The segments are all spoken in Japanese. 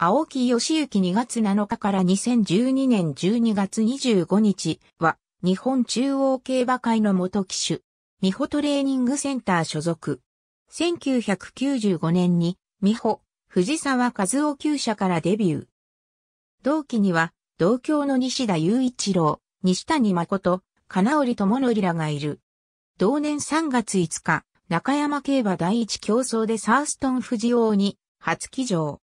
青木義行2月7日から2012年12月25日は、日本中央競馬会の元騎手、美穂トレーニングセンター所属。1995年に、美穂、藤沢和夫厩社からデビュー。同期には、同郷の西田雄一郎、西谷誠、金織智則らがいる。同年3月5日、中山競馬第一競争でサーストン・富士王に初騎乗。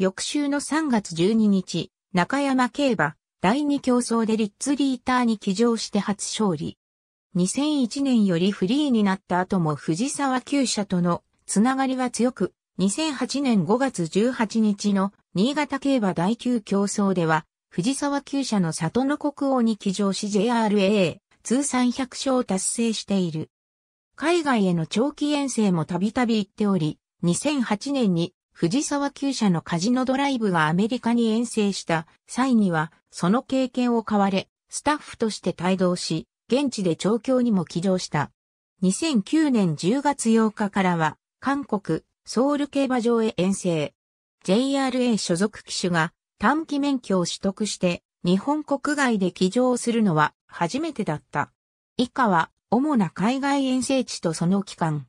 翌週の3月12日、中山競馬、第2競争でリッツリーターに騎乗して初勝利。2001年よりフリーになった後も藤沢厩舎とのつながりは強く、2008年5月18日の新潟競馬第9競争では、藤沢厩舎の里の国王に騎乗し JRA 通算100勝を達成している。海外への長期遠征もたびたび行っており、2008年に藤沢厩舎のカジノドライブがアメリカに遠征した際には、その経験を買われ、スタッフとして帯同し、現地で調教にも起乗した。2009年10月8日からは、韓国、ソウル競馬場へ遠征。JRA 所属機種が短期免許を取得して、日本国外で起乗するのは初めてだった。以下は、主な海外遠征地とその期間。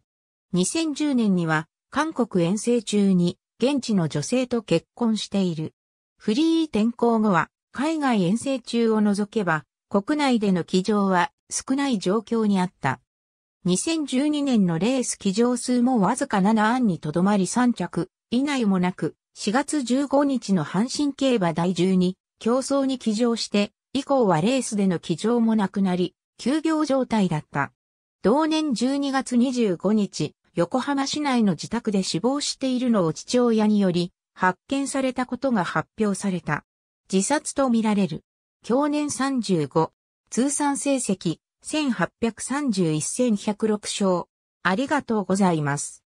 2010年には、韓国遠征中に現地の女性と結婚している。フリー転校後は、海外遠征中を除けば、国内での騎乗は少ない状況にあった。2012年のレース騎乗数もわずか7案にとどまり3着以内もなく、4月15日の阪神競馬第12競争に騎乗して、以降はレースでの騎乗もなくなり、休業状態だった。同年12月25日、横浜市内の自宅で死亡しているのを父親により、発見されたことが発表された。自殺とみられる。去年35、通算成績、1831,106勝。ありがとうございます。